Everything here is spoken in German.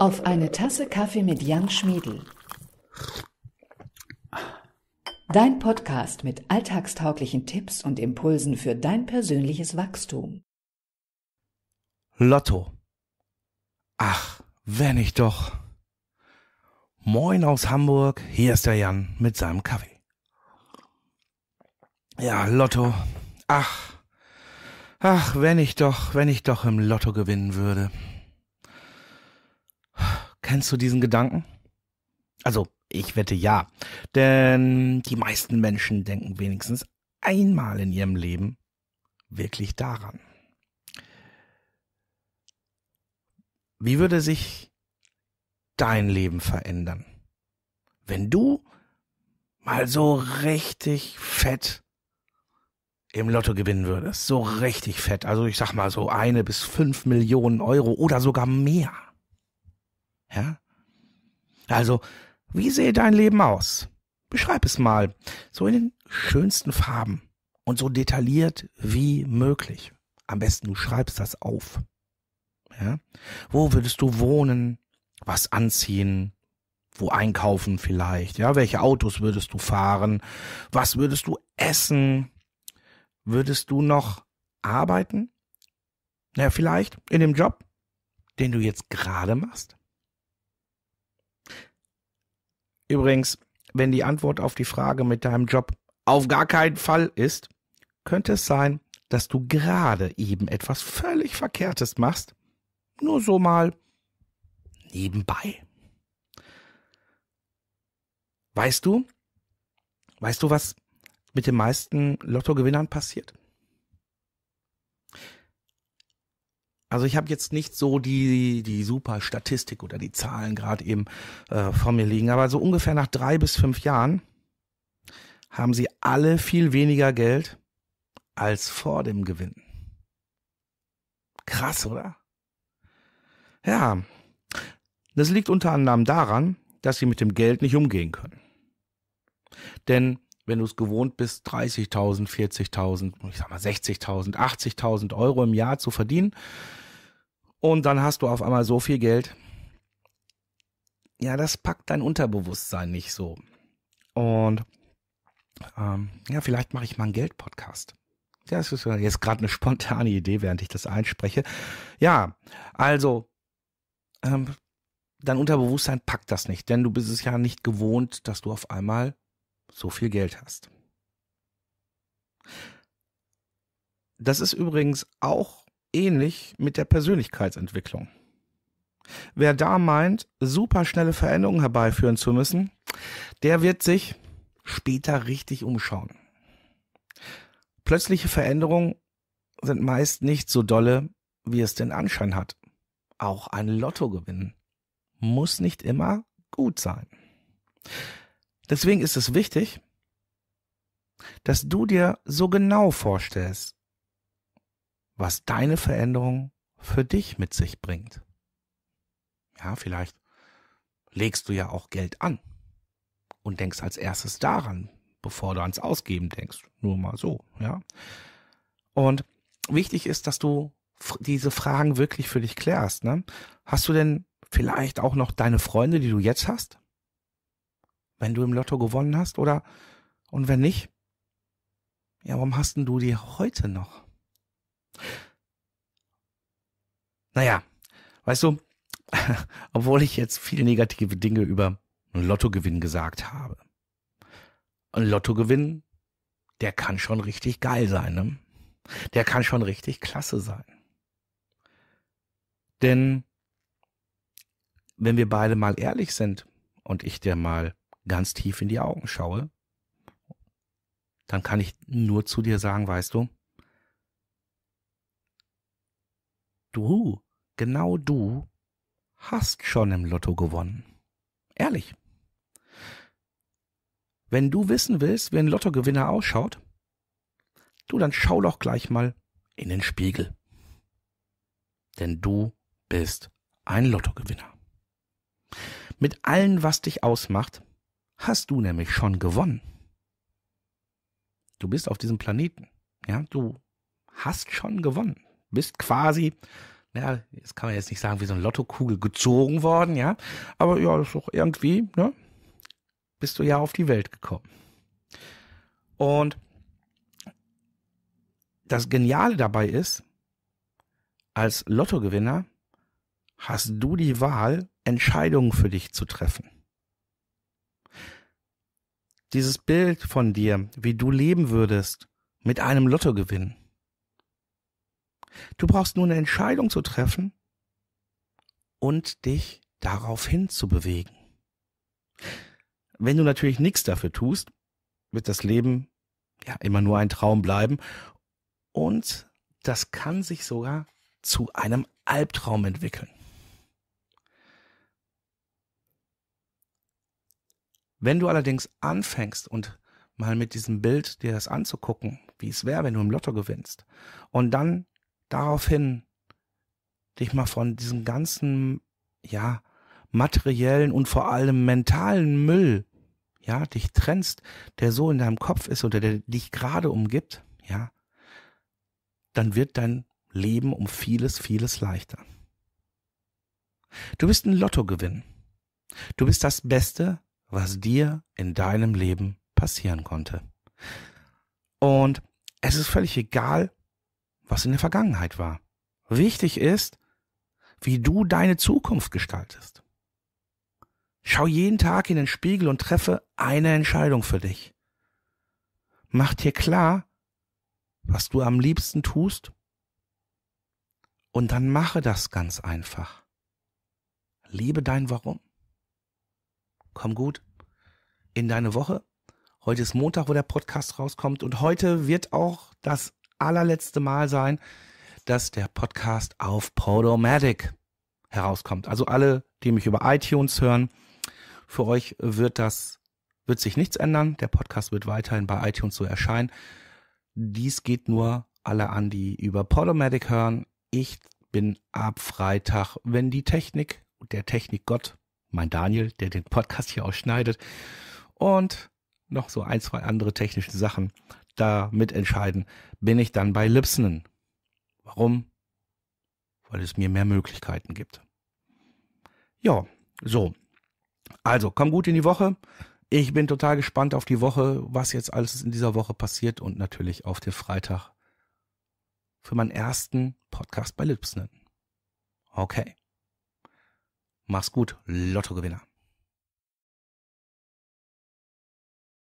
auf eine Tasse Kaffee mit Jan Schmiedel. Dein Podcast mit alltagstauglichen Tipps und Impulsen für dein persönliches Wachstum. Lotto. Ach, wenn ich doch. Moin aus Hamburg, hier ist der Jan mit seinem Kaffee. Ja, Lotto. Ach. Ach, wenn ich doch, wenn ich doch im Lotto gewinnen würde. Kennst du diesen Gedanken? Also, ich wette ja. Denn die meisten Menschen denken wenigstens einmal in ihrem Leben wirklich daran. Wie würde sich dein Leben verändern, wenn du mal so richtig fett im Lotto gewinnen würdest? So richtig fett. Also ich sag mal so eine bis fünf Millionen Euro oder sogar mehr. Ja? Also, wie sehe dein Leben aus? Beschreib es mal, so in den schönsten Farben und so detailliert wie möglich. Am besten du schreibst das auf. Ja? Wo würdest du wohnen? Was anziehen? Wo einkaufen vielleicht? Ja, welche Autos würdest du fahren? Was würdest du essen? Würdest du noch arbeiten? Na, ja, vielleicht in dem Job, den du jetzt gerade machst? Übrigens, wenn die Antwort auf die Frage mit deinem Job auf gar keinen Fall ist, könnte es sein, dass du gerade eben etwas völlig Verkehrtes machst, nur so mal nebenbei. Weißt du, weißt du, was mit den meisten Lottogewinnern passiert? Also ich habe jetzt nicht so die, die super Statistik oder die Zahlen gerade eben äh, vor mir liegen, aber so ungefähr nach drei bis fünf Jahren haben sie alle viel weniger Geld als vor dem Gewinn. Krass, oder? Ja, das liegt unter anderem daran, dass sie mit dem Geld nicht umgehen können. Denn wenn du es gewohnt bist, 30.000, 40.000, ich sag mal 60.000, 80.000 Euro im Jahr zu verdienen, und dann hast du auf einmal so viel Geld. Ja, das packt dein Unterbewusstsein nicht so. Und ähm, ja, vielleicht mache ich mal einen Geld-Podcast. Ja, das ist jetzt gerade eine spontane Idee, während ich das einspreche. Ja, also ähm, dein Unterbewusstsein packt das nicht, denn du bist es ja nicht gewohnt, dass du auf einmal so viel Geld hast. Das ist übrigens auch ähnlich mit der Persönlichkeitsentwicklung. Wer da meint, superschnelle Veränderungen herbeiführen zu müssen, der wird sich später richtig umschauen. Plötzliche Veränderungen sind meist nicht so dolle, wie es den Anschein hat. Auch ein Lotto gewinnen muss nicht immer gut sein. Deswegen ist es wichtig, dass du dir so genau vorstellst, was deine Veränderung für dich mit sich bringt. Ja, vielleicht legst du ja auch Geld an und denkst als erstes daran, bevor du ans Ausgeben denkst. Nur mal so, ja. Und wichtig ist, dass du diese Fragen wirklich für dich klärst. Ne? Hast du denn vielleicht auch noch deine Freunde, die du jetzt hast? Wenn du im Lotto gewonnen hast oder und wenn nicht? Ja, warum hast denn du die heute noch? Naja, weißt du, obwohl ich jetzt viele negative Dinge über einen Lottogewinn gesagt habe. Ein Lottogewinn, der kann schon richtig geil sein, ne? Der kann schon richtig klasse sein. Denn wenn wir beide mal ehrlich sind und ich dir mal ganz tief in die Augen schaue, dann kann ich nur zu dir sagen, weißt du, Du, genau du, hast schon im Lotto gewonnen. Ehrlich. Wenn du wissen willst, wie ein Lottogewinner ausschaut, du, dann schau doch gleich mal in den Spiegel. Denn du bist ein Lottogewinner. Mit allem, was dich ausmacht, hast du nämlich schon gewonnen. Du bist auf diesem Planeten. Ja, du hast schon gewonnen bist quasi, ja, jetzt kann man jetzt nicht sagen, wie so eine Lottokugel gezogen worden, ja, aber ja, ist doch irgendwie, ne, bist du ja auf die Welt gekommen. Und das Geniale dabei ist, als Lottogewinner hast du die Wahl, Entscheidungen für dich zu treffen. Dieses Bild von dir, wie du leben würdest mit einem Lottogewinn, Du brauchst nur eine Entscheidung zu treffen und dich darauf hinzubewegen. Wenn du natürlich nichts dafür tust, wird das Leben ja immer nur ein Traum bleiben und das kann sich sogar zu einem Albtraum entwickeln. Wenn du allerdings anfängst und mal mit diesem Bild dir das anzugucken, wie es wäre, wenn du im Lotto gewinnst, und dann daraufhin dich mal von diesem ganzen, ja, materiellen und vor allem mentalen Müll, ja, dich trennst, der so in deinem Kopf ist oder der dich gerade umgibt, ja, dann wird dein Leben um vieles, vieles leichter. Du bist ein Lottogewinn. Du bist das Beste, was dir in deinem Leben passieren konnte. Und es ist völlig egal, was in der Vergangenheit war. Wichtig ist, wie du deine Zukunft gestaltest. Schau jeden Tag in den Spiegel und treffe eine Entscheidung für dich. Mach dir klar, was du am liebsten tust, und dann mache das ganz einfach. Liebe dein Warum. Komm gut in deine Woche. Heute ist Montag, wo der Podcast rauskommt und heute wird auch das allerletzte Mal sein, dass der Podcast auf Podomatic herauskommt. Also alle, die mich über iTunes hören, für euch wird das, wird sich nichts ändern. Der Podcast wird weiterhin bei iTunes so erscheinen. Dies geht nur alle an, die über Podomatic hören. Ich bin ab Freitag, wenn die Technik, der Technikgott, mein Daniel, der den Podcast hier ausschneidet und noch so ein, zwei andere technische Sachen da mitentscheiden, bin ich dann bei Lipsonen. Warum? Weil es mir mehr Möglichkeiten gibt. Ja, so. Also, komm gut in die Woche. Ich bin total gespannt auf die Woche, was jetzt alles in dieser Woche passiert und natürlich auf den Freitag für meinen ersten Podcast bei Lipsnen. Okay. Mach's gut, Lottogewinner.